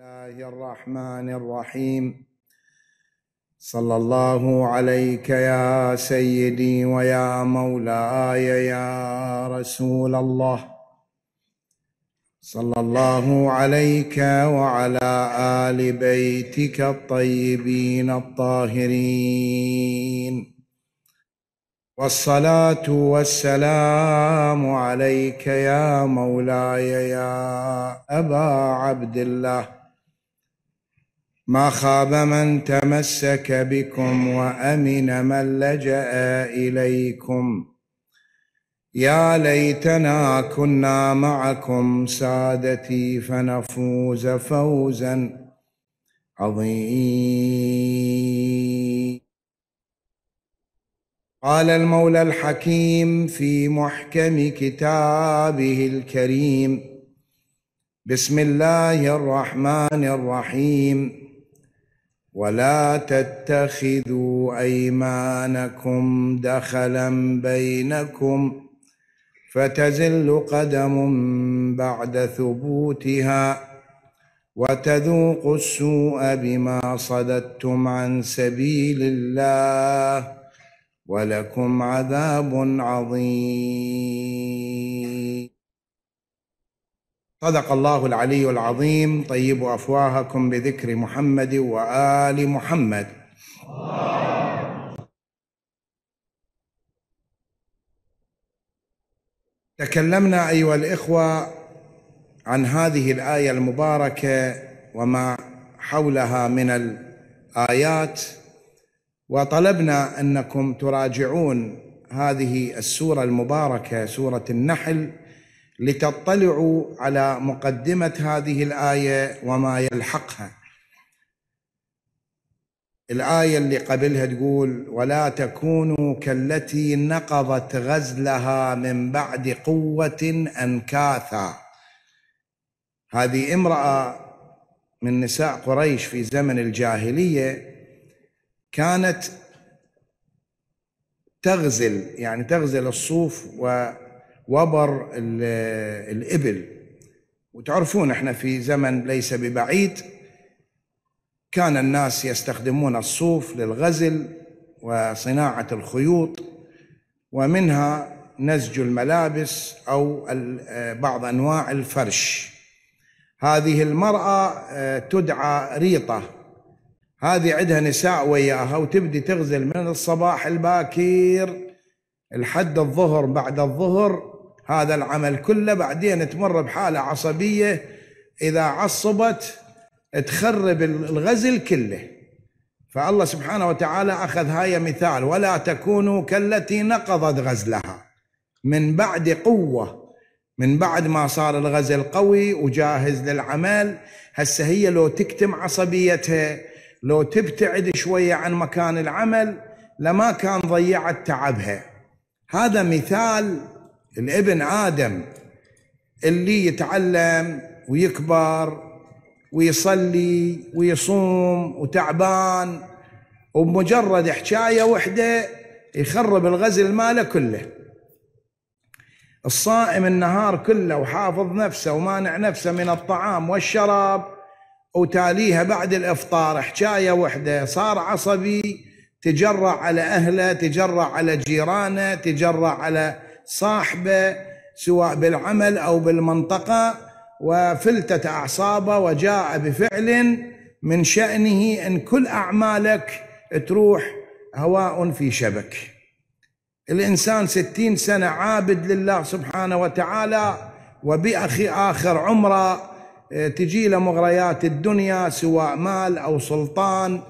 الله الرحمن الرحيم صلى الله عليك يا سيدي ويا مولاي يا رسول الله صلى الله عليك وعلى ال بيتك الطيبين الطاهرين والصلاه والسلام عليك يا مولاي يا ابا عبد الله ما خاب من تمسك بكم وامن من لجا اليكم يا ليتنا كنا معكم سادتي فنفوز فوزا عظيما قال المولى الحكيم في محكم كتابه الكريم بسم الله الرحمن الرحيم ولا تتخذوا ايمانكم دخلا بينكم فتزل قدم بعد ثبوتها وتذوقوا السوء بما صددتم عن سبيل الله ولكم عذاب عظيم صدق الله العلي العظيم طيبوا افواهكم بذكر محمد وال محمد تكلمنا ايها الاخوه عن هذه الايه المباركه وما حولها من الايات وطلبنا انكم تراجعون هذه السوره المباركه سوره النحل لتطلعوا على مقدمه هذه الايه وما يلحقها الايه اللي قبلها تقول ولا تكونوا كالتي نقضت غزلها من بعد قوه انكاثا هذه امراه من نساء قريش في زمن الجاهليه كانت تغزل يعني تغزل الصوف و وبر الإبل وتعرفون احنا في زمن ليس ببعيد كان الناس يستخدمون الصوف للغزل وصناعة الخيوط ومنها نسج الملابس أو بعض أنواع الفرش هذه المرأة آه، تدعى ريطة هذه عندها نساء وياها وتبدي تغزل من الصباح الباكير لحد الظهر بعد الظهر هذا العمل كله بعدين تمر بحالة عصبية إذا عصبت تخرب الغزل كله فالله سبحانه وتعالى أخذ هاي مثال ولا تكونوا كالتي نقضت غزلها من بعد قوة من بعد ما صار الغزل قوي وجاهز للعمل هسه هي لو تكتم عصبيتها لو تبتعد شوية عن مكان العمل لما كان ضيعت تعبها هذا مثال الابن آدم اللي يتعلم ويكبر ويصلي ويصوم وتعبان وبمجرد حكاية وحدة يخرب الغزل ماله كله الصائم النهار كله وحافظ نفسه ومانع نفسه من الطعام والشراب وتاليها بعد الافطار حكايه وحده صار عصبي تجرع على اهله تجرع على جيرانه تجرع على صاحبه سواء بالعمل او بالمنطقه وفلتت اعصابه وجاء بفعل من شانه ان كل اعمالك تروح هواء في شبك الانسان ستين سنه عابد لله سبحانه وتعالى وباخي اخر عمره تجي لمغريات مغريات الدنيا سواء مال او سلطان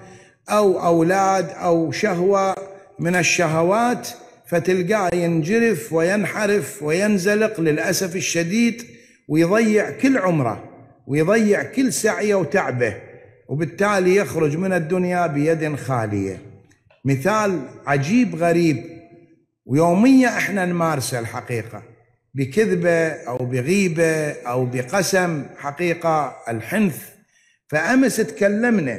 او اولاد او شهوه من الشهوات فتلقاه ينجرف وينحرف وينزلق للأسف الشديد ويضيع كل عمره ويضيع كل سعيه وتعبه وبالتالي يخرج من الدنيا بيد خاليه مثال عجيب غريب ويوميا احنا نمارسه الحقيقه بكذبه او بغيبه او بقسم حقيقه الحنث فامس تكلمنا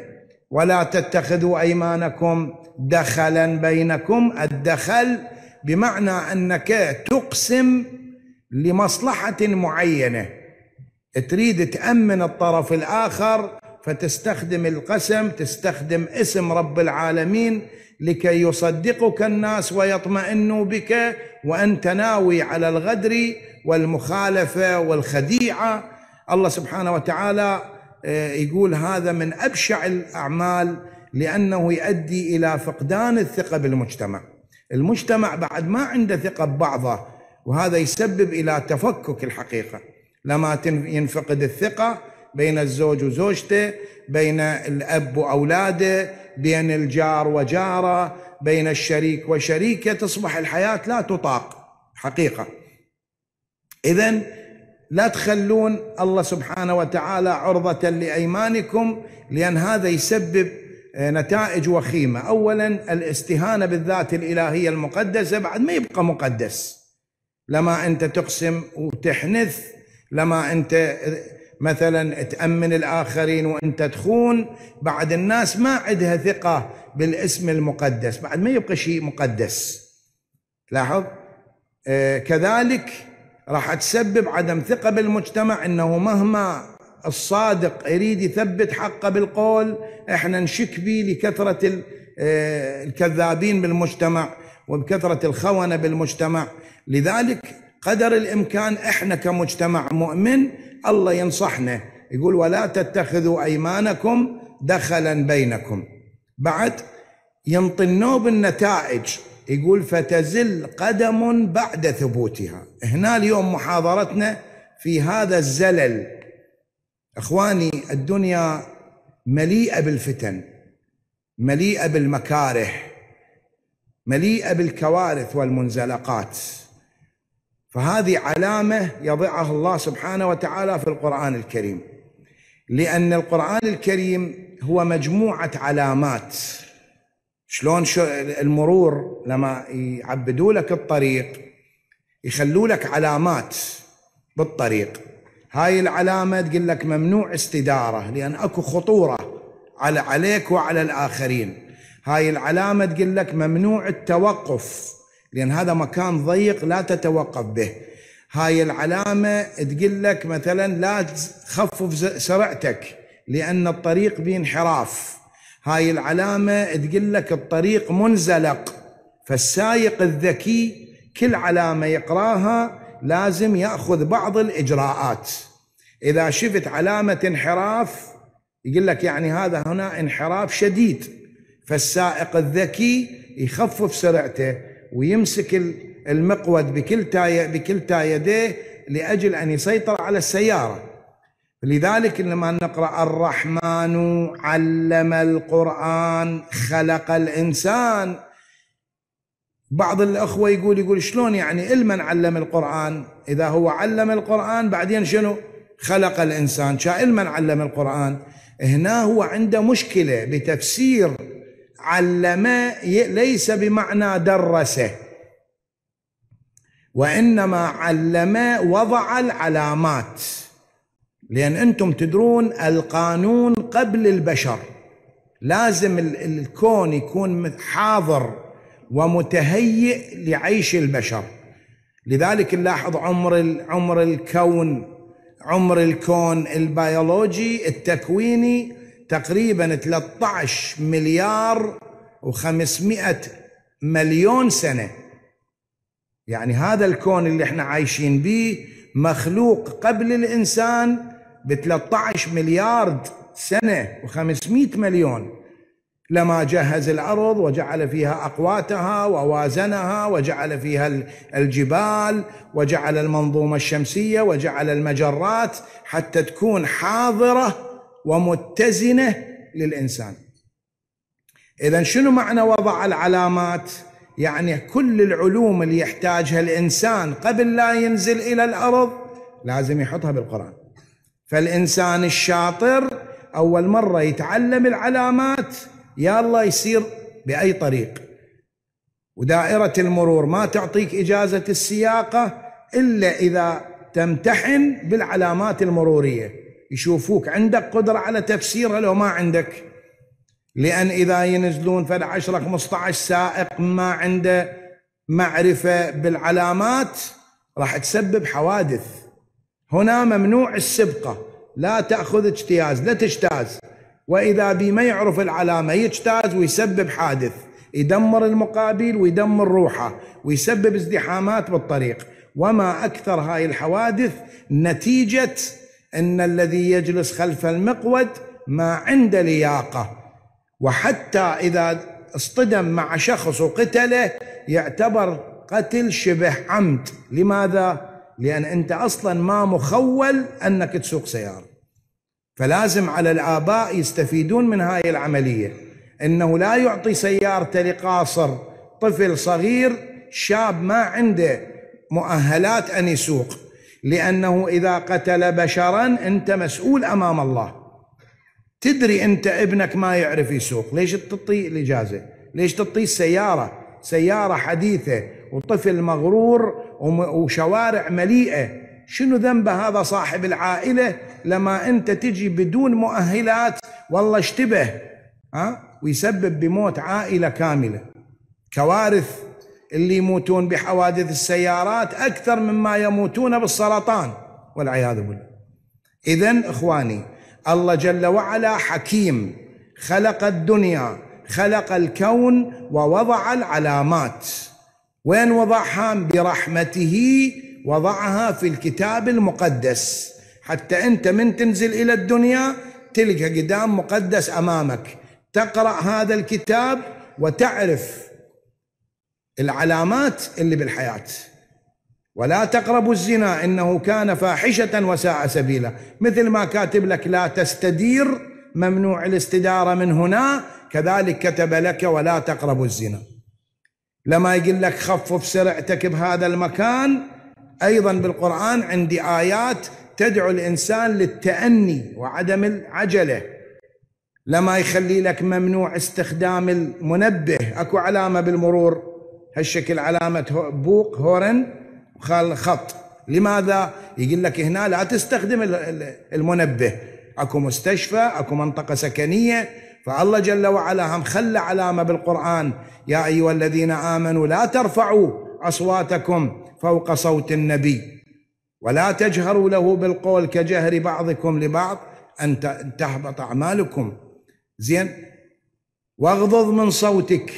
ولا تتخذوا ايمانكم دخلا بينكم الدخل بمعنى انك تقسم لمصلحه معينه تريد تامن الطرف الاخر فتستخدم القسم تستخدم اسم رب العالمين لكي يصدقك الناس ويطمئنوا بك وانت ناوي على الغدر والمخالفه والخديعه الله سبحانه وتعالى آه، يقول هذا من ابشع الاعمال لانه يؤدي الى فقدان الثقه بالمجتمع المجتمع بعد ما عنده ثقة ببعضه وهذا يسبب إلى تفكك الحقيقة لما ينفقد الثقة بين الزوج وزوجته بين الأب وأولاده بين الجار وجاره بين الشريك وشريكه تصبح الحياه لا تطاق حقيقه اذا لا تخلون الله سبحانه وتعالى عرضه لايمانكم لان هذا يسبب آه، نتائج وخيمه، اولا الاستهانه بالذات الالهيه المقدسه بعد ما يبقى مقدس. لما انت تقسم وتحنث، لما انت آه، مثلا تامن الاخرين وانت تخون، بعد الناس ما عندها ثقه بالاسم المقدس، بعد ما يبقى شيء مقدس. لاحظ؟ آه، كذلك راح تسبب عدم ثقه بالمجتمع انه مهما الصادق يريد يثبت حقه بالقول احنا نشك به لكثرة آه، الكذابين بالمجتمع وبكثرة الخونة بالمجتمع لذلك قدر الإمكان احنا كمجتمع مؤمن الله ينصحنا يقول ولا تتخذوا أيمانكم دخلا بينكم بعد ينطي النوب النتائج يقول فتزل قدم بعد ثبوتها هنا اليوم محاضرتنا في هذا الزلل اخواني الدنيا مليئه بالفتن مليئه بالمكاره مليئه بالكوارث والمنزلقات فهذه علامه يضعها الله سبحانه وتعالى في القران الكريم لان القران الكريم هو مجموعه علامات شلون شو المرور لما يعبدوا لك الطريق يخلوا لك علامات بالطريق هاي العلامة تقول لك ممنوع استدارة لأن أكو خطورة على عليك وعلى الآخرين هاي العلامة تقول لك ممنوع التوقف لأن هذا مكان ضيق لا تتوقف به هاي العلامة تقول لك مثلا لا تخفف سرعتك لأن الطريق بانحراف هاي العلامة تقول لك الطريق منزلق فالسايق الذكي كل علامة يقراها لازم ياخذ بعض الاجراءات اذا شفت علامه انحراف يقول لك يعني هذا هنا انحراف شديد فالسائق الذكي يخفف سرعته ويمسك المقود بكلتا بكلتا يديه لاجل ان يسيطر على السياره لذلك لما نقرا الرحمن علم القران خلق الانسان بعض الأخوة يقول يقول شلون يعني المن علم القرآن إذا هو علم القرآن بعدين شنو خلق الإنسان شا المن علم القرآن هنا هو عنده مشكلة بتفسير علم ليس بمعنى درسه وإنما علم وضع العلامات لأن أنتم تدرون القانون قبل البشر لازم الكون يكون حاضر ومتهيئ لعيش البشر لذلك نلاحظ عمر عمر الكون عمر الكون البيولوجي التكويني تقريبا 13 مليار و500 مليون سنه يعني هذا الكون اللي احنا عايشين به مخلوق قبل الانسان ب 13 مليار سنه و500 مليون لما جهز الارض وجعل فيها اقواتها ووازنها وجعل فيها الجبال وجعل المنظومه الشمسيه وجعل المجرات حتى تكون حاضره ومتزنه للانسان. اذا شنو معنى وضع العلامات؟ يعني كل العلوم اللي يحتاجها الانسان قبل لا ينزل الى الارض لازم يحطها بالقران. فالانسان الشاطر اول مره يتعلم العلامات يا الله يسير باي طريق ودائره المرور ما تعطيك اجازه السياقه الا اذا تمتحن بالعلامات المروريه يشوفوك عندك قدره على تفسيرها لو ما عندك لان اذا ينزلون فد 10 15 سائق ما عنده معرفه بالعلامات راح تسبب حوادث هنا ممنوع السبقه لا تاخذ اجتياز لا تجتاز واذا بي ما يعرف العلامه يجتاز ويسبب حادث يدمر المقابل ويدمر روحه ويسبب ازدحامات بالطريق وما اكثر هاي الحوادث نتيجه ان الذي يجلس خلف المقود ما عنده لياقه وحتى اذا اصطدم مع شخص وقتله يعتبر قتل شبه عمد لماذا لان انت اصلا ما مخول انك تسوق سياره فلازم على الآباء يستفيدون من هاي العملية أنه لا يعطي سيارته لقاصر طفل صغير شاب ما عنده مؤهلات أن يسوق لأنه إذا قتل بشرا أنت مسؤول أمام الله تدري أنت ابنك ما يعرف يسوق ليش تطي الإجازة ليش تطي السيارة سيارة حديثة وطفل مغرور وشوارع مليئة شنو ذنب هذا صاحب العائلة لما أنت تجي بدون مؤهلات والله اشتبه ها ويسبب بموت عائلة كاملة كوارث اللي يموتون بحوادث السيارات أكثر مما يموتون بالسرطان والعياذ بالله إذا إخواني الله جل وعلا حكيم خلق الدنيا خلق الكون ووضع العلامات وين وضعها برحمته وضعها في الكتاب المقدس حتى انت من تنزل الى الدنيا تلقى قدام مقدس امامك تقرا هذا الكتاب وتعرف العلامات اللي بالحياه ولا تقربوا الزنا انه كان فاحشه وساء سبيلا مثل ما كاتب لك لا تستدير ممنوع الاستداره من هنا كذلك كتب لك ولا تقربوا الزنا لما يقول لك خفف سرعتك بهذا المكان ايضا بالقران عندي ايات تدعو الانسان للتاني وعدم العجله لما يخلي لك ممنوع استخدام المنبه اكو علامه بالمرور هالشكل علامه بوق هورن خال خط لماذا يقول لك هنا لا تستخدم المنبه اكو مستشفى اكو منطقه سكنيه فالله جل وعلا هم خلى علامه بالقران يا ايها الذين امنوا لا ترفعوا اصواتكم فوق صوت النبي ولا تجهروا له بالقول كجهر بعضكم لبعض أن تهبط أعمالكم زين واغضض من صوتك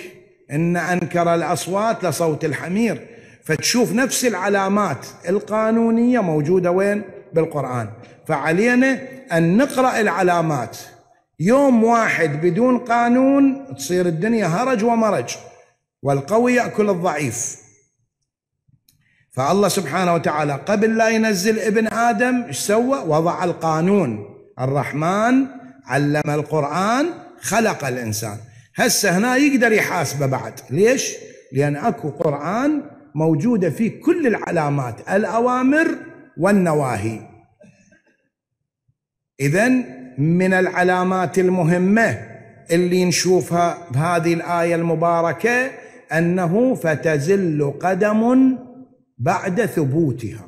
إن أنكر الأصوات لصوت الحمير فتشوف نفس العلامات القانونية موجودة وين بالقرآن فعلينا أن نقرأ العلامات يوم واحد بدون قانون تصير الدنيا هرج ومرج والقوي يأكل الضعيف فالله سبحانه وتعالى قبل لا ينزل ابن ادم ايش سوى؟ وضع القانون الرحمن علم القران خلق الانسان هسه هنا يقدر يحاسبه بعد ليش؟ لان اكو قران موجوده فيه كل العلامات الاوامر والنواهي اذا من العلامات المهمه اللي نشوفها بهذه الايه المباركه انه فتزل قدم بعد ثبوتها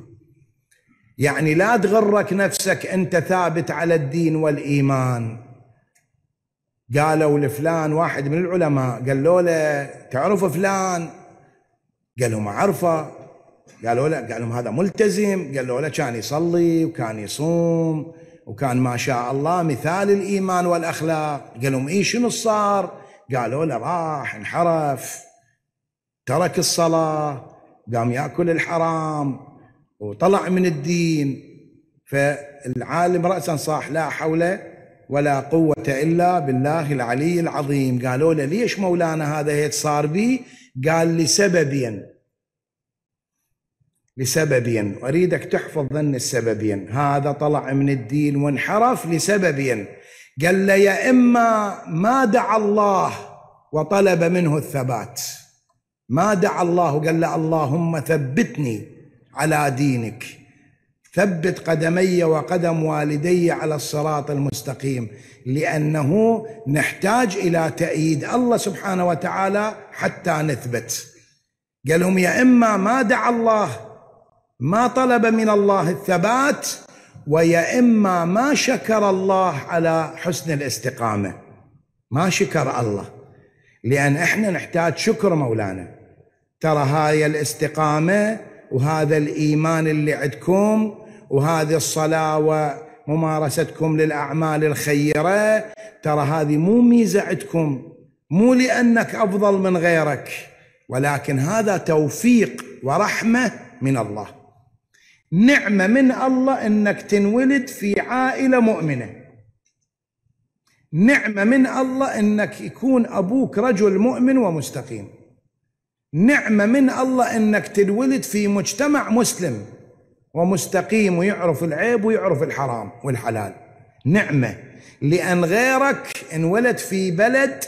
يعني لا تغرك نفسك انت ثابت على الدين والايمان قالوا لفلان واحد من العلماء قالوا له تعرف فلان قال لهم اعرفه قالوا له قال لهم هذا ملتزم قالوا له كان يصلي وكان يصوم وكان ما شاء الله مثال الايمان والاخلاق قال لهم اي شنو صار قالوا له راح انحرف ترك الصلاه قام ياكل الحرام وطلع من الدين فالعالم راسا صاح لا حول ولا قوة إلا بالله العلي العظيم قالوا له ليش مولانا هذا هيك صار بي قال لسببين لسببين أريدك تحفظ ظن السببين هذا طلع من الدين وانحرف لسببين قال له يا إما ما دعا الله وطلب منه الثبات ما دعا الله قال له اللهم ثبتني على دينك ثبت قدمي وقدم والدي على الصراط المستقيم لانه نحتاج الى تأييد الله سبحانه وتعالى حتى نثبت قال لهم يا اما ما دعا الله ما طلب من الله الثبات ويا اما ما شكر الله على حسن الاستقامه ما شكر الله لان احنا نحتاج شكر مولانا ترى هاي الاستقامه وهذا الايمان اللي عندكم وهذه الصلاه وممارستكم للاعمال الخيره ترى هذه مو ميزه عندكم مو لانك افضل من غيرك ولكن هذا توفيق ورحمه من الله نعمه من الله انك تنولد في عائله مؤمنه نعمه من الله انك يكون ابوك رجل مؤمن ومستقيم نعمة من الله أنك تنولد في مجتمع مسلم ومستقيم ويعرف العيب ويعرف الحرام والحلال نعمة لأن غيرك انولد في بلد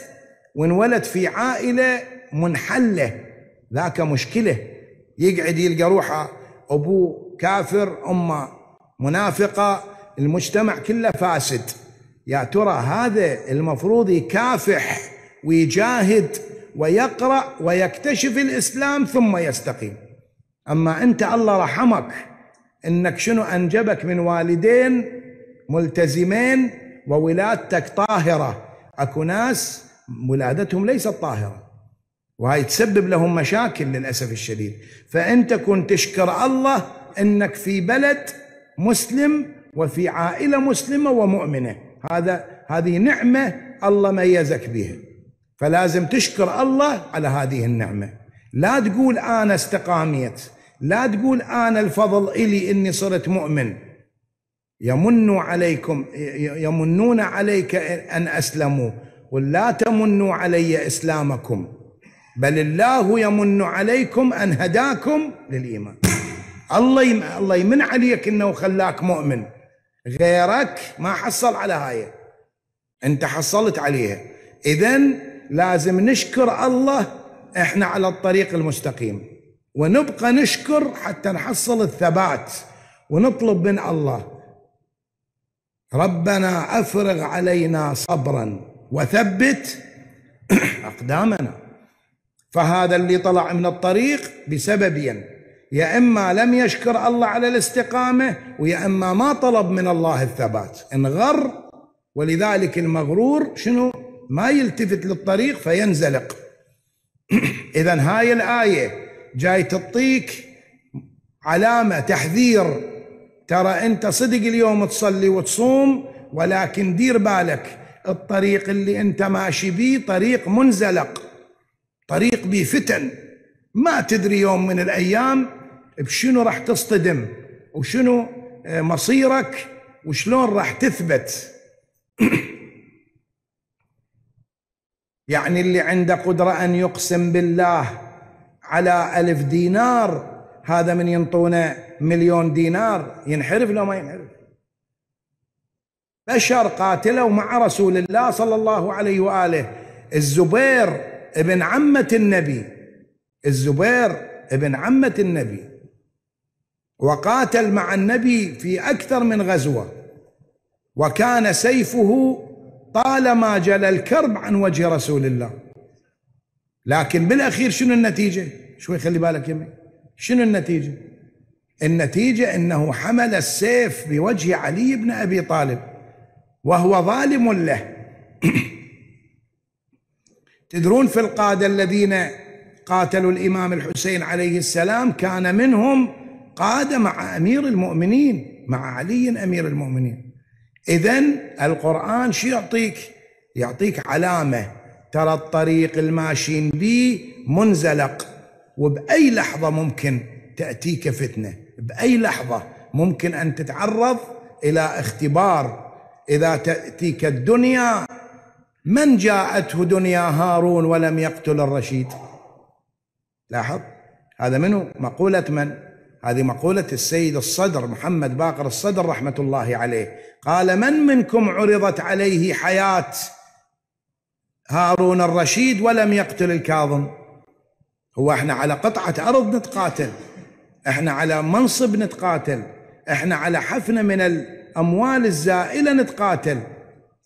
وانولد في عائلة منحلة ذاك مشكلة يقعد يلقى روحه أبوه كافر أمه منافقة المجتمع كله فاسد يا ترى هذا المفروض يكافح ويجاهد ويقرأ ويكتشف الإسلام ثم يستقيم أما أنت الله رحمك أنك شنو أنجبك من والدين ملتزمين وولادتك طاهرة أكو ناس ولادتهم ليست طاهرة وهي تسبب لهم مشاكل للأسف الشديد فأنت كنت تشكر الله أنك في بلد مسلم وفي عائلة مسلمة ومؤمنة هذا هذه نعمة الله ميزك بها فلازم تشكر الله على هذه النعمه لا تقول انا استقاميت لا تقول انا الفضل الي اني صرت مؤمن يمن عليكم يمنون عليك ان اسلموا قل لا تمنوا علي اسلامكم بل الله يمن عليكم ان هداكم للايمان الله الله يمن عليك انه خلاك مؤمن غيرك ما حصل على هاي انت حصلت عليها اذا لازم نشكر الله احنا على الطريق المستقيم ونبقى نشكر حتى نحصل الثبات ونطلب من الله ربنا افرغ علينا صبرا وثبت اقدامنا فهذا اللي طلع من الطريق بسببين يا اما لم يشكر الله على الاستقامه ويا اما ما طلب من الله الثبات انغر ولذلك المغرور شنو ما يلتفت للطريق فينزلق اذا هاي الايه جاي تعطيك علامه تحذير ترى انت صدق اليوم تصلي وتصوم ولكن دير بالك الطريق اللي انت ماشي بيه طريق منزلق طريق بفتن ما تدري يوم من الايام بشنو راح تصطدم وشنو آه، مصيرك وشلون راح تثبت يعني اللي عنده قدرة أن يقسم بالله على ألف دينار هذا من ينطونه مليون دينار ينحرف لو ما ينحرف بشر قاتلوا مع رسول الله صلى الله عليه وآله الزبير ابن عمة النبي الزبير ابن عمة النبي وقاتل مع النبي في أكثر من غزوة وكان سيفه طالما جل الكرب عن وجه رسول الله لكن بالاخير شنو النتيجه؟ شوي خلي بالك يمي شنو النتيجه؟ النتيجه انه حمل السيف بوجه علي بن ابي طالب وهو ظالم له تدرون في القاده الذين قاتلوا الامام الحسين عليه السلام كان منهم قاده مع امير المؤمنين مع علي امير المؤمنين إذا القرآن شو يعطيك؟ يعطيك علامة ترى الطريق الماشين به منزلق وبأي لحظة ممكن تأتيك فتنة بأي لحظة ممكن أن تتعرض إلى اختبار إذا تأتيك الدنيا من جاءته دنيا هارون ولم يقتل الرشيد لاحظ هذا منه مقولة من هذه مقولة السيد الصدر محمد باقر الصدر رحمة الله عليه قال من منكم عرضت عليه حياة هارون الرشيد ولم يقتل الكاظم هو احنا على قطعة أرض نتقاتل احنا على منصب نتقاتل احنا على حفنة من الأموال الزائلة نتقاتل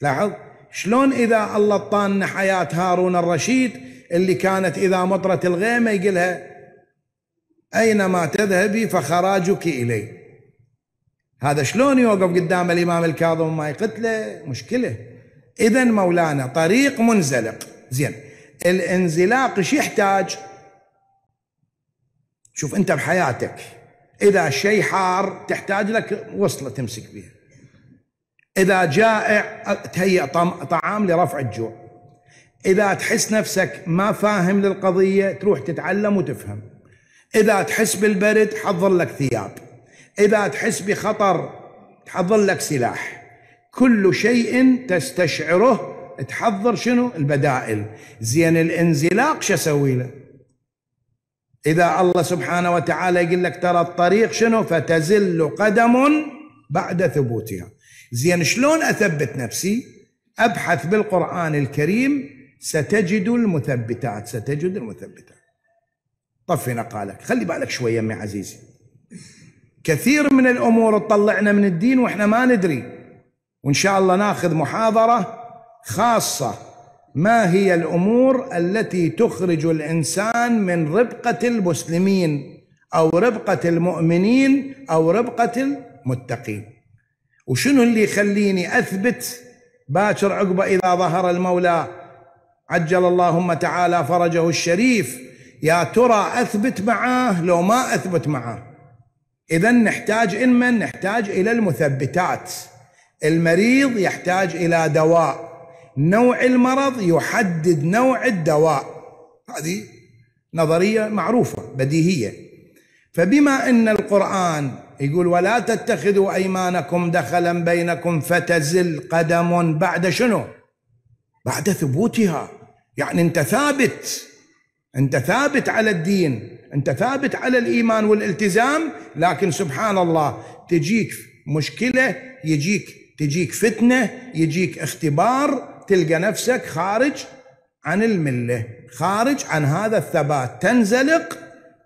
لاحظ شلون إذا الله طان حياة هارون الرشيد اللي كانت إذا مطرت الغيمة يقلها أينما تذهبي فخراجك إلي هذا شلون يوقف قدام الإمام الكاظم وما يقتله مشكلة إذا مولانا طريق منزلق زين الانزلاق شو يحتاج شوف أنت بحياتك إذا شيء حار تحتاج لك وصلة تمسك بها إذا جائع تهيئ طعام لرفع الجوع إذا تحس نفسك ما فاهم للقضية تروح تتعلم وتفهم اذا تحس بالبرد حضر لك ثياب اذا تحس بخطر تحضر لك سلاح كل شيء تستشعره تحضر شنو البدائل زين الانزلاق شو اسوي له اذا الله سبحانه وتعالى يقول لك ترى الطريق شنو فتزل قدم بعد ثبوتها زين شلون اثبت نفسي ابحث بالقران الكريم ستجد المثبتات ستجد المثبتات طفي نقالك خلي بالك شوي يمي عزيزي كثير من الأمور تطلعنا من الدين وإحنا ما ندري وإن شاء الله ناخذ محاضرة خاصة ما هي الأمور التي تخرج الإنسان من ربقة المسلمين أو ربقة المؤمنين أو ربقة المتقين وشنو اللي يخليني أثبت باكر عقبة إذا ظهر المولى عجل اللهم تعالى فرجه الشريف يا ترى اثبت معاه لو ما اثبت معاه اذا نحتاج من نحتاج الى المثبتات المريض يحتاج الى دواء نوع المرض يحدد نوع الدواء هذه نظريه معروفه بديهيه فبما ان القران يقول ولا تتخذوا ايمانكم دخلا بينكم فتزل قدم بعد شنو بعد ثبوتها يعني انت ثابت انت ثابت على الدين انت ثابت على الايمان والالتزام لكن سبحان الله تجيك مشكله يجيك تجيك فتنه يجيك اختبار تلقى نفسك خارج عن المله خارج عن هذا الثبات تنزلق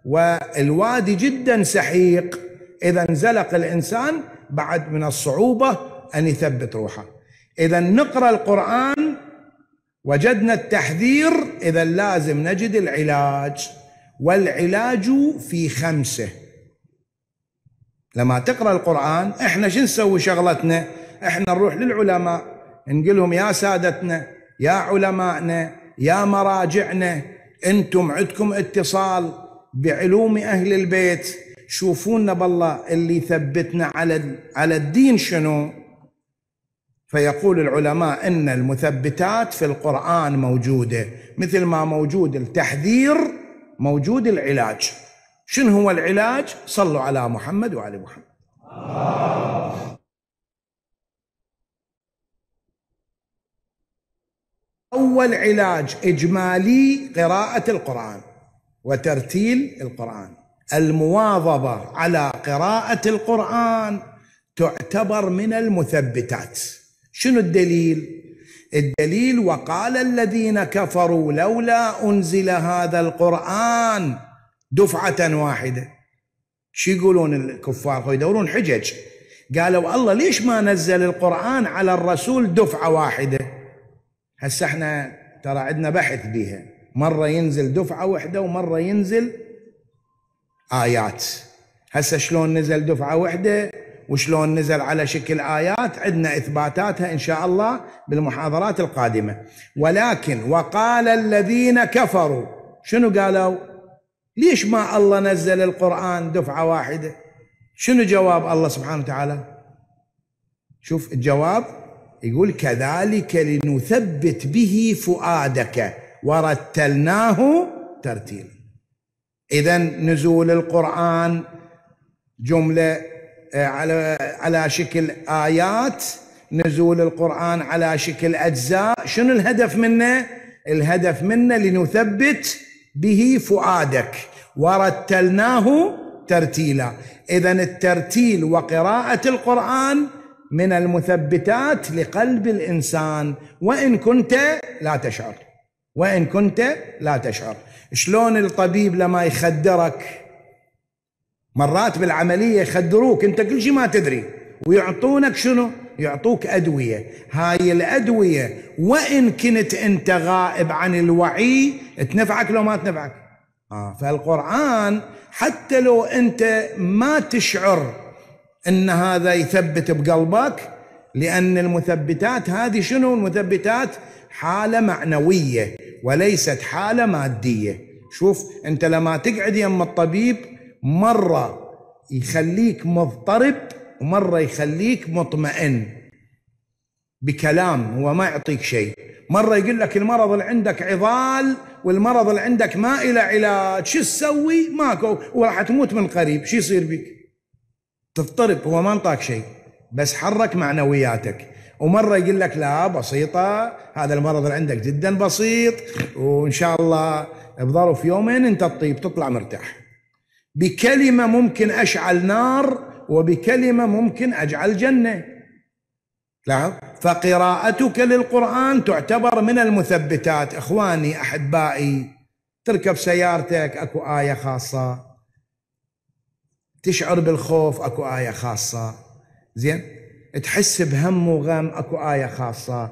والوادي جدا سحيق اذا انزلق الانسان بعد من الصعوبه ان يثبت روحه اذا نقرا القران وجدنا التحذير اذا لازم نجد العلاج والعلاج في خمسه لما تقرا القران احنا شو نسوي شغلتنا؟ احنا نروح للعلماء نقول لهم يا سادتنا يا علمائنا يا مراجعنا انتم عندكم اتصال بعلوم اهل البيت شوفونا بالله اللي ثبتنا على على الدين شنو؟ فيقول العلماء ان المثبتات في القران موجوده مثل ما موجود التحذير موجود العلاج شنو هو العلاج صلوا على محمد وعلى محمد اول علاج اجمالي قراءه القران وترتيل القران المواظبه على قراءه القران تعتبر من المثبتات شنو الدليل الدليل وقال الذين كفروا لولا أنزل هذا القرآن دفعة واحدة شو يقولون الكفار يدورون حجج قالوا الله ليش ما نزل القرآن على الرسول دفعة واحدة هسه احنا ترى عندنا بحث بيها مرة ينزل دفعة واحدة ومرة ينزل آيات هسه شلون نزل دفعة واحدة وشلون نزل على شكل آيات عندنا إثباتاتها إن شاء الله بالمحاضرات القادمة ولكن وقال الذين كفروا شنو قالوا ليش ما الله نزل القرآن دفعة واحدة شنو جواب الله سبحانه وتعالى شوف الجواب يقول كذلك لنثبت به فؤادك ورتلناه ترتيلا اذا نزول القران جمله على على شكل ايات نزول القران على شكل اجزاء شنو الهدف منه الهدف منه لنثبت به فؤادك ورتلناه ترتيلا اذا الترتيل وقراءه القران من المثبتات لقلب الانسان وان كنت لا تشعر وان كنت لا تشعر شلون الطبيب لما يخدرك مرات بالعمليه يخدروك انت كل شيء ما تدري ويعطونك شنو؟ يعطوك ادويه، هاي الادويه وان كنت انت غائب عن الوعي تنفعك لو ما تنفعك. آه فالقران حتى لو انت ما تشعر ان هذا يثبت بقلبك لان المثبتات هذه شنو؟ المثبتات حاله معنويه وليست حاله ماديه. شوف انت لما تقعد يم الطبيب مرة يخليك مضطرب ومرة يخليك مطمئن بكلام هو ما يعطيك شيء مرة يقول لك المرض اللي عندك عضال والمرض اللي عندك ما إلى علاج شو تسوي ماكو وراح تموت من قريب شو يصير بك تضطرب هو ما انطاك شيء بس حرك معنوياتك ومرة يقول لك لا بسيطة هذا المرض اللي عندك جدا بسيط وإن شاء الله بظرف يومين أنت تطيب تطلع مرتاح بكلمة ممكن أشعل نار وبكلمة ممكن أجعل جنة لاحظ فقراءتك للقرآن تعتبر من المثبتات إخواني أحبائي تركب سيارتك أكو آية خاصة تشعر بالخوف أكو آية خاصة زين تحس بهم وغم أكو آية خاصة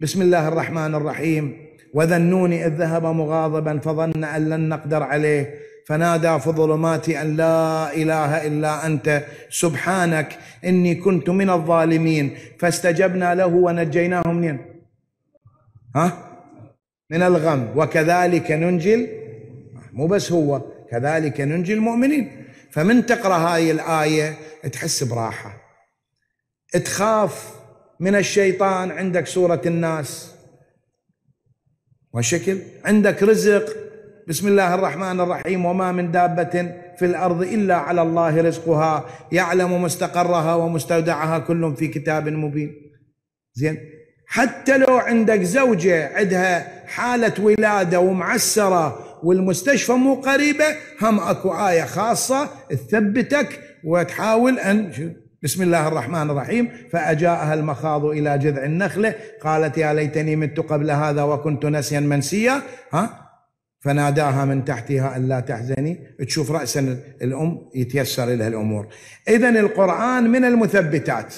بسم الله الرحمن الرحيم وذنوني إذ ذهب مغاضبا فظن أن لن نقدر عليه فنادى في الظلمات ان لا اله الا انت سبحانك اني كنت من الظالمين فاستجبنا له ونجيناه من ها؟ من الغم وكذلك ننجي مو بس هو كذلك ننجي المؤمنين فمن تقرا هاي الايه تحس براحه تخاف من الشيطان عندك سوره الناس وشكل عندك رزق بسم الله الرحمن الرحيم وما من دابة في الأرض إلا على الله رزقها يعلم مستقرها ومستودعها كل في كتاب مبين زين حتى لو عندك زوجة عندها حالة ولادة ومعسرة والمستشفى مو قريبة هم أكو آية خاصة تثبتك وتحاول أن بسم الله الرحمن الرحيم فأجاءها المخاض إلى جذع النخلة قالت يا ليتني مت قبل هذا وكنت نسيا منسيا ها فناداها من تحتها أن لا تحزني تشوف رأسا الأم يتيسر لها الأمور إذا القرآن من المثبتات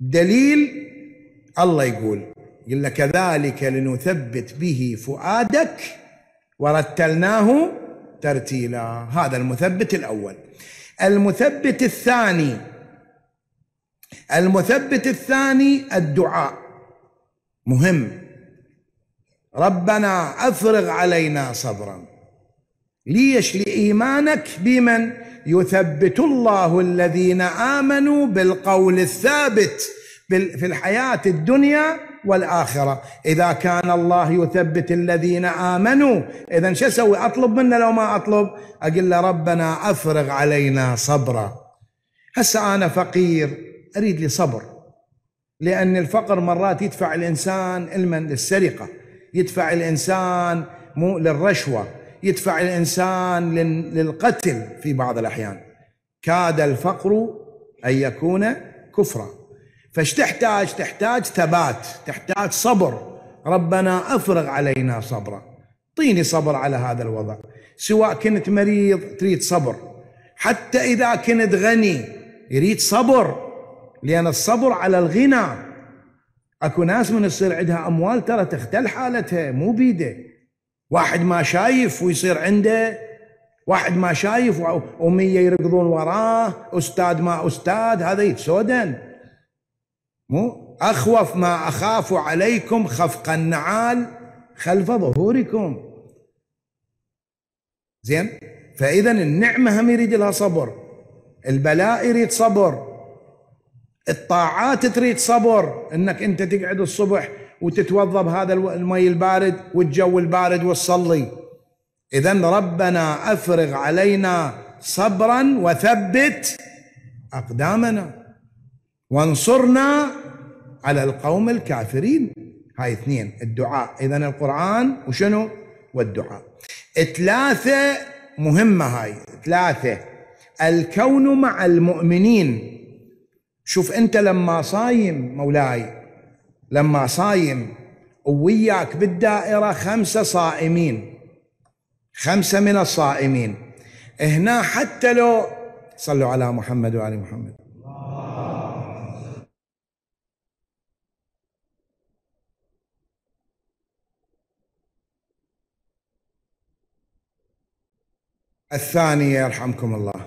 دليل الله يقول يقول لك كذلك لنثبت به فؤادك ورتلناه ترتيلا هذا المثبت الأول المثبت الثاني المثبت الثاني الدعاء مهم ربنا افرغ علينا صبرا ليش لايمانك بمن يثبت الله الذين امنوا بالقول الثابت في الحياه الدنيا والاخره اذا كان الله يثبت الذين امنوا اذا شو اسوي اطلب منه لو ما اطلب اقول له ربنا افرغ علينا صبرا هسه انا فقير اريد لي صبر لان الفقر مرات يدفع الانسان المن للسرقه يدفع الانسان مو للرشوه يدفع الانسان للقتل في بعض الاحيان كاد الفقر ان يكون كفرا فايش تحتاج تحتاج ثبات تحتاج صبر ربنا افرغ علينا صبرا اعطيني صبر على هذا الوضع سواء كنت مريض تريد صبر حتى اذا كنت غني يريد صبر لان الصبر على الغنى اكو ناس من يصير عندها اموال ترى تختل حالتها مو بيده واحد ما شايف ويصير عنده واحد ما شايف وأمية يركضون وراه أستاذ ما أستاذ هذا يتسودن مو أخوف ما أخاف عليكم خفق النعال خلف ظهوركم زين فإذا النعمة هم يريد لها صبر البلاء يريد صبر الطاعات تريد صبر انك انت تقعد الصبح وتتوضا بهذا المي البارد والجو البارد وتصلي اذا ربنا افرغ علينا صبرا وثبت اقدامنا وانصرنا على القوم الكافرين هاي اثنين الدعاء اذا القران وشنو والدعاء ثلاثه مهمه هاي ثلاثه الكون مع المؤمنين شوف انت لما صايم مولاي لما صايم وياك بالدائره خمسه صائمين خمسه من الصائمين هنا حتى لو صلوا على محمد وعلى محمد الثانية يرحمكم الله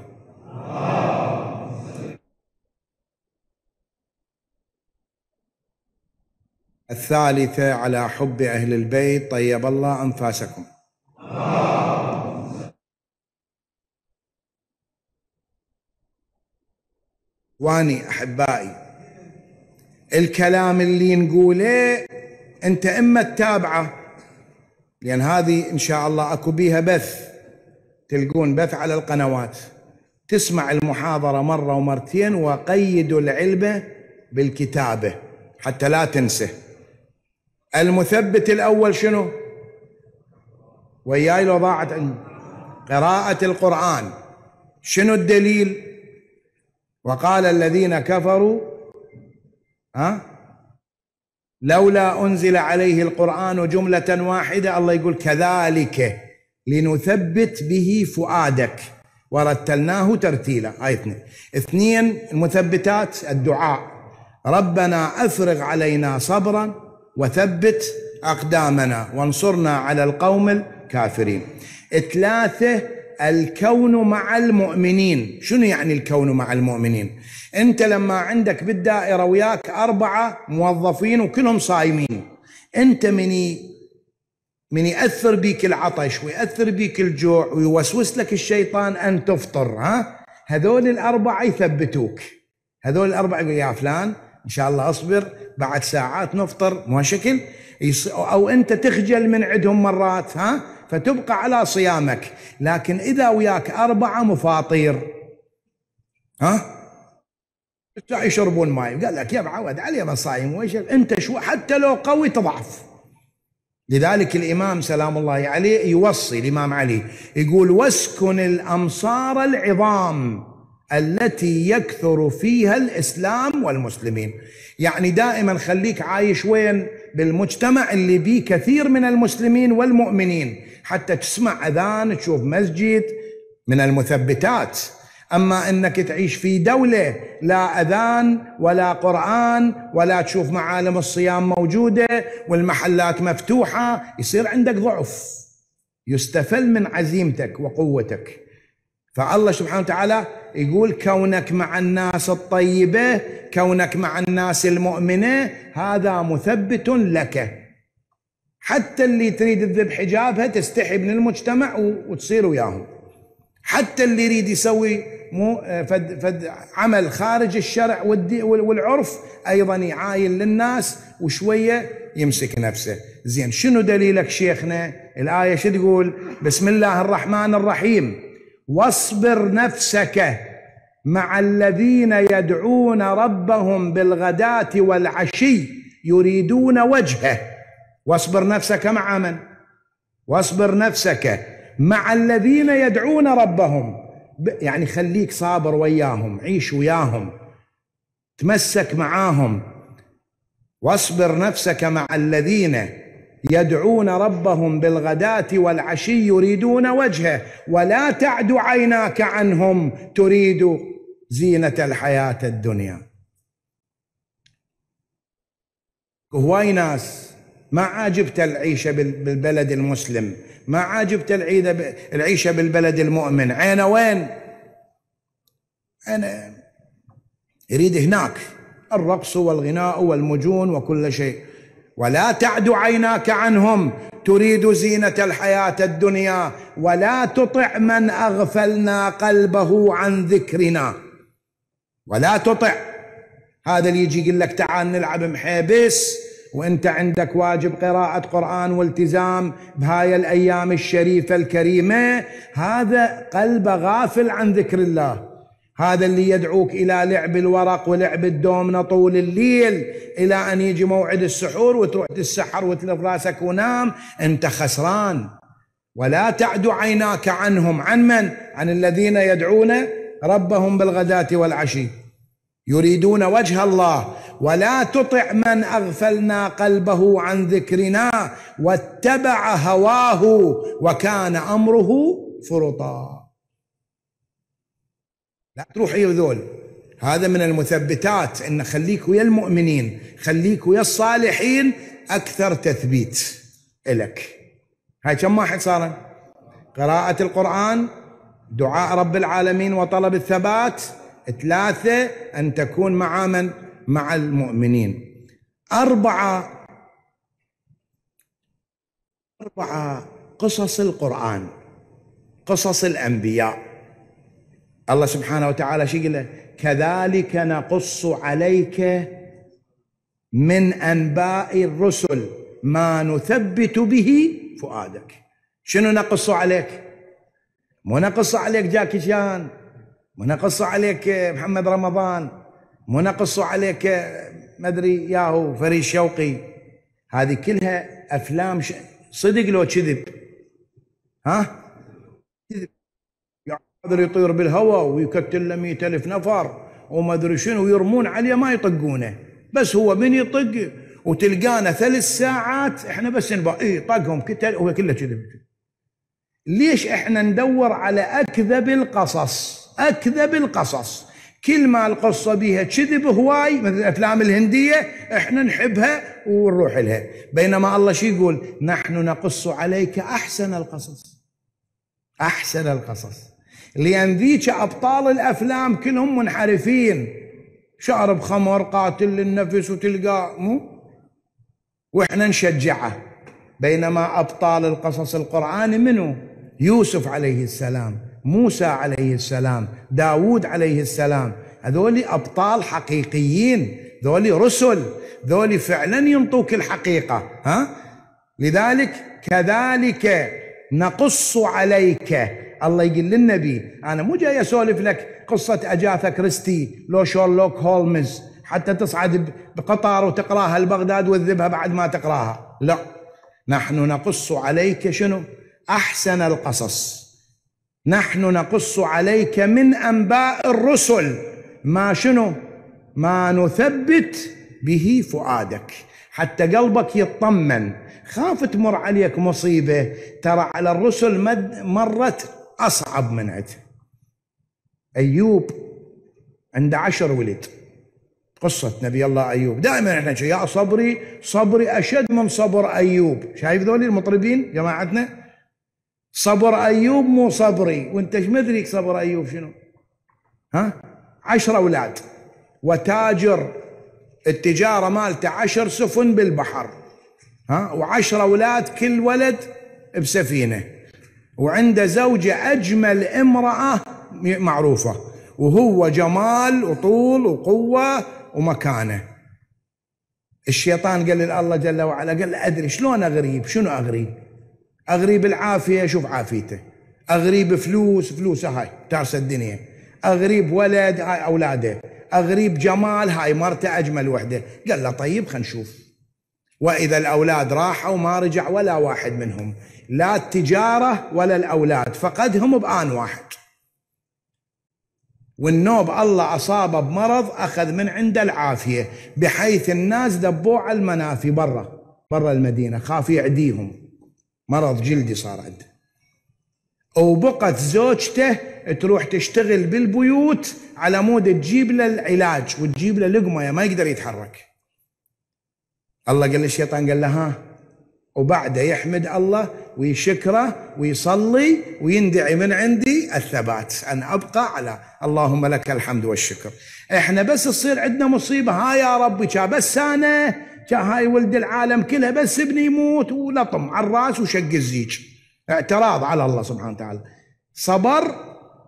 الثالثة على حب أهل البيت طيب الله أنفاسكم واني أحبائي الكلام اللي نقوله أنت إما تتابعه لأن هذه إن شاء الله أكو بيها بث تلقون بث على القنوات تسمع المحاضرة مرة ومرتين وقيدوا العلبة بالكتابة حتى لا تنسه المثبت الأول شنو وياي لو ضاعت عندي قراءة القرآن شنو الدليل وقال الذين كفروا ها لولا أنزل عليه القرآن جملة واحدة الله يقول كذلك لنثبت به فؤادك ورتلناه ترتيلا آية اثنين اثنين المثبتات الدعاء ربنا أفرغ علينا صبرا وثبت أقدامنا وانصرنا على القوم الكافرين ثلاثة الكون مع المؤمنين شنو يعني الكون مع المؤمنين انت لما عندك بالدائرة وياك أربعة موظفين وكلهم صايمين انت من من ياثر بيك العطش وياثر بيك الجوع ويوسوس لك الشيطان ان تفطر ها هذول الاربعه يثبتوك هذول الاربعه يقول يا فلان ان شاء الله اصبر بعد ساعات نفطر مو شكل او انت تخجل من عندهم مرات ها فتبقى على صيامك لكن اذا وياك اربعه مفاطير ها يشربون ماي قال لك يا معود علي ما صايم ويشرب انت شو حتى لو قوي تضعف لذلك الامام سلام الله عليه يوصي الامام علي يقول واسكن الامصار العظام التي يكثر فيها الاسلام والمسلمين يعني دائما خليك عايش وين بالمجتمع اللي بيه كثير من المسلمين والمؤمنين حتى تسمع اذان تشوف مسجد من المثبتات اما انك تعيش في دوله لا اذان ولا قران ولا تشوف معالم الصيام موجوده والمحلات مفتوحه يصير عندك ضعف يستفل من عزيمتك وقوتك فالله سبحانه وتعالى يقول كونك مع الناس الطيبة كونك مع الناس المؤمنة هذا مثبت لك حتى اللي تريد تذب حجابها تستحي من المجتمع وتصير وياهم حتى اللي يريد يسوي مو فد فد عمل خارج الشرع والعرف ايضا يعاين للناس وشويه يمسك نفسه زين شنو دليلك شيخنا الايه شو تقول بسم الله الرحمن الرحيم واصبر نفسك مع الذين يدعون ربهم بالغداة والعشي يريدون وجهه واصبر نفسك مع من واصبر نفسك مع الذين يدعون ربهم يعني خليك صابر وياهم عيش وياهم تمسك معاهم واصبر نفسك مع الذين يدعون ربهم بالغداة والعشي يريدون وجهه ولا تعد عيناك عنهم تريد زينة الحياة الدنيا هواي ناس ما عاجبت العيشة بالبلد المسلم ما عاجبت العيشة بالبلد المؤمن عينه وين أنا يريد هناك الرقص والغناء والمجون وكل شيء ولا تعد عيناك عنهم تريد زينه الحياه الدنيا ولا تطع من اغفلنا قلبه عن ذكرنا ولا تطع هذا اللي يجي يقول لك تعال نلعب محيبس وانت عندك واجب قراءة قرآن والتزام بهاي الأيام الشريفة الكريمة هذا قلب غافل عن ذكر الله هذا اللي يدعوك الى لعب الورق ولعب الدومنه طول الليل الى ان يجي موعد السحور وتروح تسحر وتلف راسك ونام انت خسران ولا تعد عيناك عنهم عن من؟ عن الذين يدعون ربهم بالغداة والعشي يريدون وجه الله ولا تطع من اغفلنا قلبه عن ذكرنا واتبع هواه وكان امره فرطا لا تروح ويا إيه ذول هذا من المثبتات ان خليك ويا المؤمنين خليك ويا الصالحين اكثر تثبيت لك هاي كم واحد صار قراءة القرآن دعاء رب العالمين وطلب الثبات ثلاثة أن تكون مع من مع المؤمنين أربعة أربعة قصص القرآن قصص الأنبياء الله سبحانه وتعالى شو له كذلك نقص عليك من انباء الرسل ما نثبت به فؤادك شنو نقص عليك مو نقص عليك جاكي شان مو نقص عليك محمد رمضان مو نقص عليك مدري ياهو فريد شوقي هذه كلها افلام ش... صدق لو كذب ها قادر يطير بالهواء ويكتل له 100000 نفر وما ادري شنو ويرمون عليه ما يطقونه بس هو من يطق وتلقانا ثلاث ساعات احنا بس نبا اي طقهم كتل هو كله كذب ليش احنا ندور على اكذب القصص اكذب القصص كل ما القصة بيها كذب هواي مثل الأفلام الهندية احنا نحبها ونروح لها بينما الله شي يقول نحن نقص عليك أحسن القصص أحسن القصص لأن ذيك أبطال الأفلام كلهم منحرفين شارب خمر قاتل للنفس وتلقاه مو وإحنا نشجعه بينما أبطال القصص القرآني منو يوسف عليه السلام موسى عليه السلام داود عليه السلام هذول أبطال حقيقيين ذول رسل ذول فعلا ينطوك الحقيقة ها لذلك كذلك نقص عليك الله يقول للنبي انا مو جاي اسولف لك قصه اجاثا كريستي لو شارلوك هولمز حتى تصعد بقطار وتقراها لبغداد وتذبها بعد ما تقراها لا نحن نقص عليك شنو احسن القصص نحن نقص عليك من انباء الرسل ما شنو ما نثبت به فؤادك حتى قلبك يطمن خاف تمر عليك مصيبه ترى على الرسل مرت أصعب من عده أيوب عنده عشر ولد قصة نبي الله أيوب دائما احنا يا صبري صبري أشد من صبر أيوب شايف ذولي المطربين جماعتنا صبر أيوب مو صبري وانت ما مدريك صبر أيوب شنو ها عشر أولاد وتاجر التجارة مالته عشر سفن بالبحر ها وعشر أولاد كل ولد بسفينة وعنده زوجة أجمل امرأة معروفة وهو جمال وطول وقوة ومكانة الشيطان قال لله جل وعلا قال أدري شلون أغريب شنو أغريب أغريب العافية شوف عافيته أغريب فلوس فلوسه هاي تارس الدنيا أغريب ولد هاي أولاده أغريب جمال هاي مرته أجمل وحدة قال له طيب خلينا نشوف واذا الاولاد راحوا ما رجع ولا واحد منهم لا التجاره ولا الاولاد فقدهم بان واحد والنوب الله اصابه بمرض اخذ من عنده العافيه بحيث الناس دبوه على المنافي برا برا المدينه خاف يعديهم مرض جلدي صار عنده وبقت زوجته تروح تشتغل بالبيوت على مود تجيب له العلاج وتجيب له لقمه ما يقدر يتحرك الله قال للشيطان قال له ها وبعده يحمد الله ويشكره ويصلي ويندعي من عندي الثبات ان ابقى على اللهم لك الحمد والشكر احنا بس تصير عندنا مصيبه ها يا ربي كا بس انا كا هاي ولد العالم كلها بس ابني يموت ولطم على الراس وشق الزيج اعتراض على الله سبحانه وتعالى صبر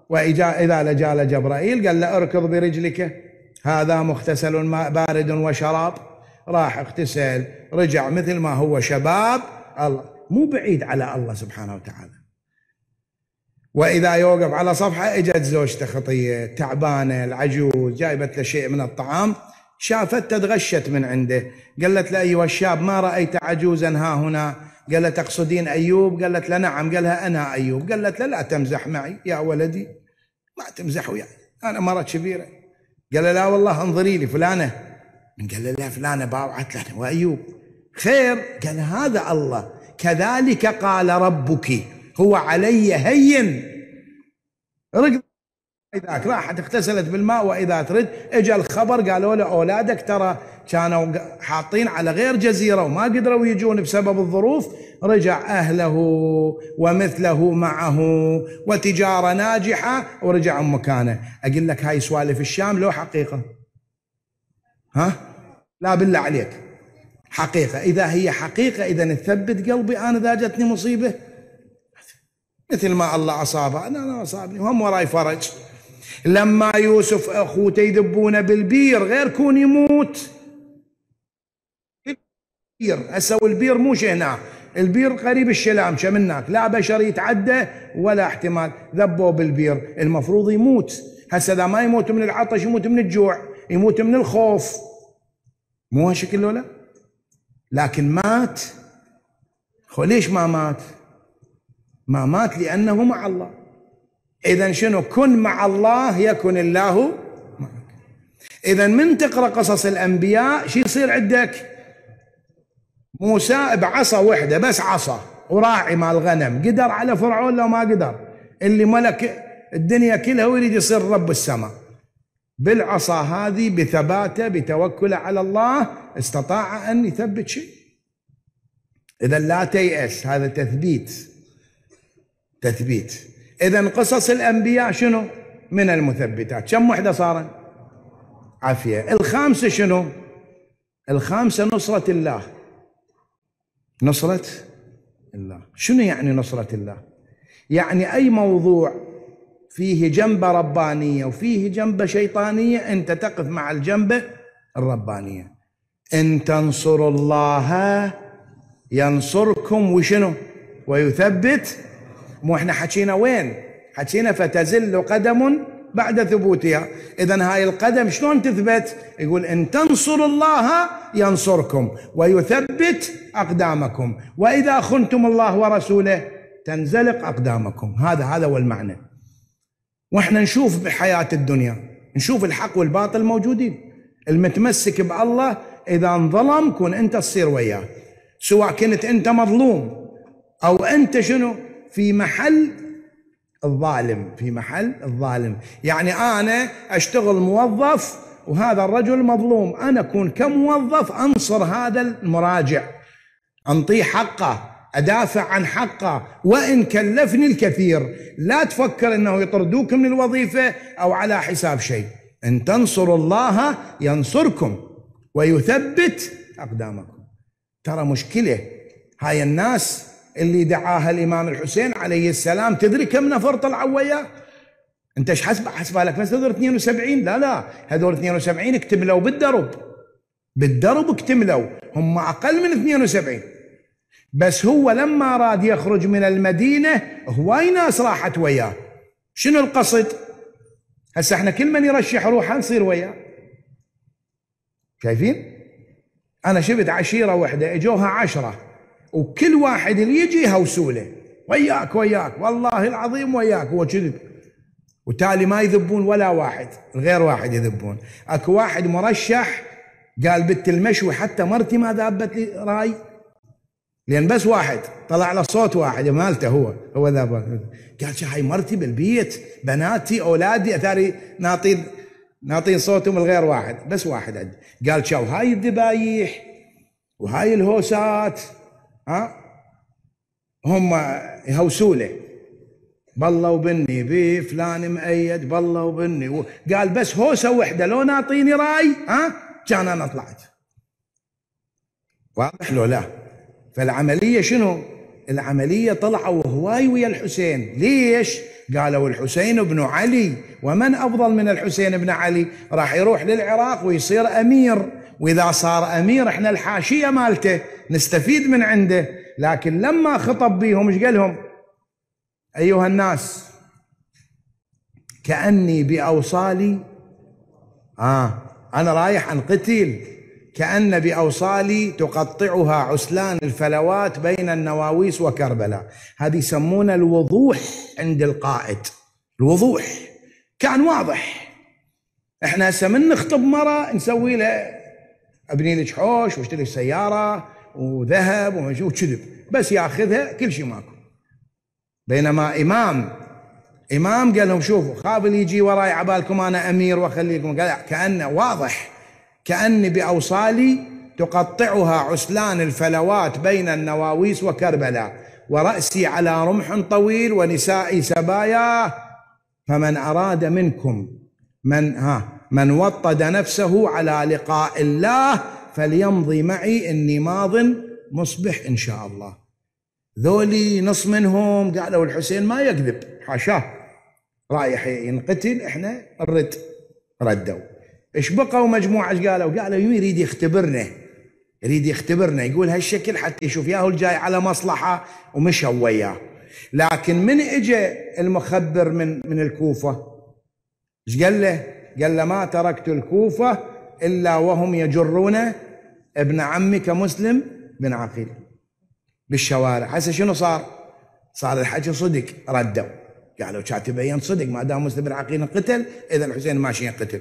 واذا لجال جبرائيل قال له اركض برجلك هذا مغتسل بارد وشراب راح اغتسل رجع مثل ما هو شباب الله مو بعيد على الله سبحانه وتعالى واذا يوقف على صفحه اجت زوجته خطيه تعبانه العجوز جايبت له شيء من الطعام شافت تغشت من عنده قالت له ايها الشاب ما رايت عجوزا ها هنا قال له تقصدين ايوب قالت له نعم قال لها انا ايوب قالت له لا تمزح معي يا ولدي ما تمزح وياي انا مره كبيره قال لا والله انظري لي فلانه من قال لها فلانه باوعت لها وايوب خير قال هذا الله كذلك قال ربك هو علي هين رقد ذاك راحت اغتسلت بالماء واذا ترد اجى الخبر قالوا له اولادك ترى كانوا حاطين على غير جزيره وما قدروا يجون بسبب الظروف رجع اهله ومثله معه وتجاره ناجحه ورجع مكانه اقول لك هاي سوالف الشام لو حقيقه ها لا بالله عليك حقيقة إذا هي حقيقة إذا تثبت قلبي أنا إذا جتني مصيبة مثل ما الله أصابه أنا أنا أصابني وهم وراي فرج لما يوسف أخوه يذبون بالبير غير كون يموت البير أسوي البير مو هنا البير قريب الشلامشه منك لا بشر يتعدى ولا احتمال ذبوا بالبير المفروض يموت هسه اذا ما يموت من العطش يموت من الجوع يموت من الخوف مو هالشكل لولا لكن مات خو ليش ما مات ما مات لأنه مع الله إذا شنو كن مع الله يكن الله معك إذا من تقرأ قصص الأنبياء شو يصير عندك موسى بعصا وحده بس عصا وراعي مال غنم قدر على فرعون لو ما قدر اللي ملك الدنيا كلها ويريد يصير رب السماء بالعصا هذه بثباته بتوكله على الله استطاع ان يثبت شيء اذا لا تيأس هذا تثبيت تثبيت اذا قصص الانبياء شنو من المثبتات كم وحده صارت عافيه الخامسه شنو الخامسه نصره الله نصره الله شنو يعني نصره الله يعني اي موضوع فيه جنبة ربانية وفيه جنبة شيطانية أنت تقف مع الجنبة الربانية إن تنصروا الله ينصركم وشنو ويثبت مو احنا حكينا وين حكينا فتزل قدم بعد ثبوتها اذا هاي القدم شلون تثبت يقول ان تنصروا الله ينصركم ويثبت اقدامكم واذا خنتم الله ورسوله تنزلق اقدامكم هذا هذا هو المعنى واحنا نشوف بحياه الدنيا نشوف الحق والباطل موجودين المتمسك بالله اذا انظلم كن انت تصير وياه سواء كنت انت مظلوم او انت شنو في محل الظالم في محل الظالم يعني انا اشتغل موظف وهذا الرجل مظلوم انا اكون كموظف انصر هذا المراجع انطيه حقه أدافع عن حقه وإن كلفني الكثير لا تفكر أنه يطردوك من الوظيفة أو على حساب شيء إن تنصروا الله ينصركم ويثبت أقدامكم ترى مشكلة هاي الناس اللي دعاها الإمام الحسين عليه السلام تدري كم نفر طلعوا وياه انت ايش حسب حسب لك بس هذول 72 لا لا هذول 72 اكتملوا بالدرب بالدرب اكتملوا هم اقل من 72 بس هو لما راد يخرج من المدينة هواي ناس راحت وياه شنو القصد هسه احنا كل من يرشح روحه نصير وياه شايفين انا شفت عشيرة واحدة اجوها عشرة وكل واحد اللي يجي هوسوله وياك وياك والله العظيم وياك هو كذب وتالي ما يذبون ولا واحد غير واحد يذبون اكو واحد مرشح قال بت المشوي حتى مرتي ما ذابت لي راي لان بس واحد طلع له صوت واحد مالته هو هو ذا قال هاي مرتي بالبيت بناتي اولادي اثاري ناطين ناطين صوتهم الغير واحد بس واحد عندي قال شو هاي الذبايح وهاي الهوسات ها هم يهوسوا له بالله وبني بي فلان مؤيد بالله وبني و... قال بس هوسه وحده لو ناطيني راي ها كان انا طلعت واضح لو لا فالعملية شنو العملية طلعوا هواي ويا الحسين ليش قالوا الحسين بن علي ومن أفضل من الحسين بن علي راح يروح للعراق ويصير أمير وإذا صار أمير إحنا الحاشية مالته نستفيد من عنده لكن لما خطب بيهم ايش قال لهم أيها الناس كأني بأوصالي آه أنا رايح أنقتل كأن بأوصالي تقطعها عسلان الفلوات بين النواويس وكربلاء هذه يسمون الوضوح عند القائد الوضوح كان واضح احنا هسه من نخطب مرة نسوي له ابني لك حوش واشتري سيارة وذهب وكذب بس ياخذها كل شيء ماكو بينما امام امام قال لهم شوفوا خاب اللي يجي وراي عبالكم انا امير واخليكم كانه واضح كأن بأوصالي تقطعها عسلان الفلوات بين النواويس وكربلاء ورأسي على رمح طويل ونسائي سبايا فمن أراد منكم من ها من وطد نفسه على لقاء الله فليمضي معي إني ماض مصبح إن شاء الله ذولي نص منهم قالوا الحسين ما يكذب حاشاه رايح ينقتل احنا نرد ردوا ايش بقوا مجموعه ايش قالوا؟ قالوا يريد يختبرنا يريد يختبرنا يقول هالشكل حتى يشوف ياهو الجاي على مصلحه ومشى وياه لكن من اجى المخبر من من الكوفه ايش قال له؟ قال له ما تركت الكوفه الا وهم يجرون ابن عمك مسلم بن عقيل بالشوارع هسه شنو صار؟ صار الحكي صدق ردوا قالوا كاتب تبين صدق ما دام مسلم بن عقيل قتل اذا الحسين ماشي ينقتل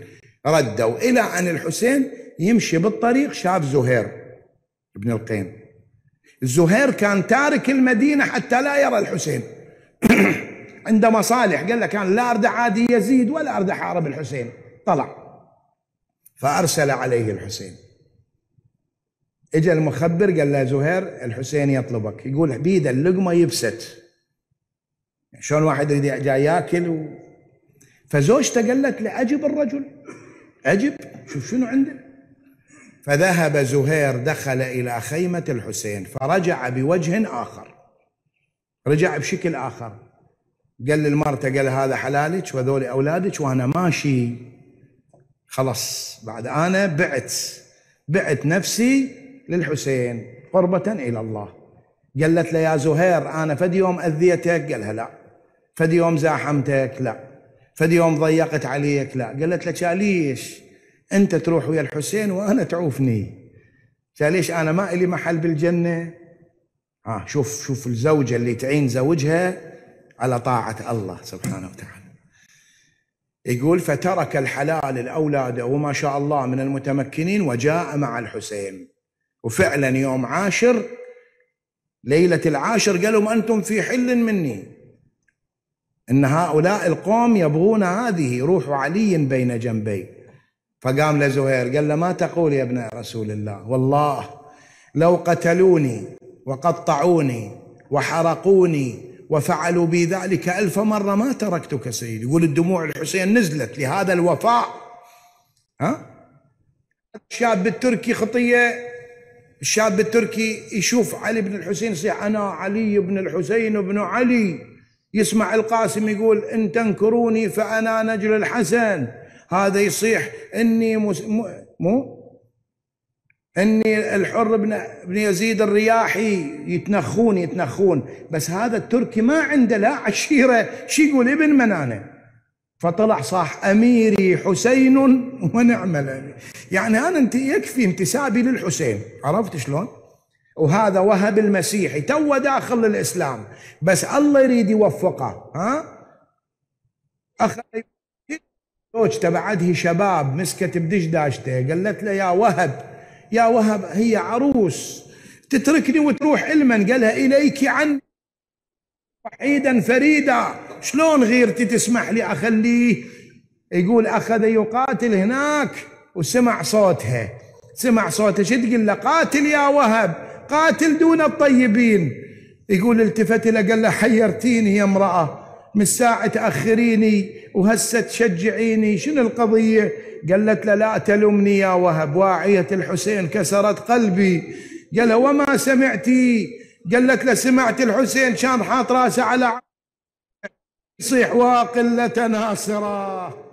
ردوا إلى أن الحسين يمشي بالطريق شاف زهير بن القيم زهير كان تارك المدينة حتى لا يرى الحسين عنده مصالح قال لك أنا لا أرد عادي يزيد ولا أرد أحارب الحسين طلع فأرسل عليه الحسين اجى المخبر قال له زهير الحسين يطلبك يقول بيد اللقمه يبست شلون واحد يريد جاي ياكل و... فزوجته قالت له اجب الرجل أجب شوف شنو عنده فذهب زهير دخل إلى خيمة الحسين فرجع بوجه آخر رجع بشكل آخر قال للمرته قال هذا حلالك وذولي أولادك وأنا ماشي خلاص بعد أنا بعت بعت نفسي للحسين قربة إلى الله قالت له يا زهير أنا فد يوم أذيتك قال لها لا فد يوم زاحمتك لا فد يوم ضيقت عليك لا قالت لك يا ليش انت تروح ويا الحسين وانا تعوفني يا ليش انا ما الي محل بالجنه آه شوف شوف الزوجه اللي تعين زوجها على طاعه الله سبحانه وتعالى يقول فترك الحلال الاولاد وما شاء الله من المتمكنين وجاء مع الحسين وفعلا يوم عاشر ليله العاشر قالوا انتم في حل مني ان هؤلاء القوم يبغون هذه روح علي بين جنبي فقام لزهير قال له ما تقول يا ابن رسول الله والله لو قتلوني وقطعوني وحرقوني وفعلوا بي ذلك ألف مرة ما تركتك سيدي يقول الدموع الحسين نزلت لهذا الوفاء ها الشاب التركي خطية الشاب التركي يشوف علي بن الحسين يصيح أنا علي بن الحسين بن علي يسمع القاسم يقول ان تنكروني فانا نجل الحسن هذا يصيح اني مس... م... مو اني الحر بن بن يزيد الرياحي يتنخون يتنخون بس هذا التركي ما عنده لا عشيره شو يقول ابن منانه فطلع صاح اميري حسين ونعم الامير يعني انا انت يكفي انتسابي للحسين عرفت شلون؟ وهذا وهب المسيحي تو داخل للاسلام بس الله يريد يوفقه ها اخ زوجته بعده شباب مسكت بدشداشته قالت له يا وهب يا وهب هي عروس تتركني وتروح المن قالها اليك عني وحيدا فريدا شلون غيرتي تسمح لي اخليه يقول اخذ يقاتل هناك وسمع صوتها سمع صوتها شو تقول له قاتل يا وهب قاتل دون الطيبين يقول التفت له قال له حيرتيني يا امرأة من ساعة تأخريني وهسه تشجعيني شنو القضية قالت له لا تلمني يا وهب واعية الحسين كسرت قلبي قال وما سمعتي قالت له سمعت الحسين كان حاط راسه على يصيح واقلة لتناصره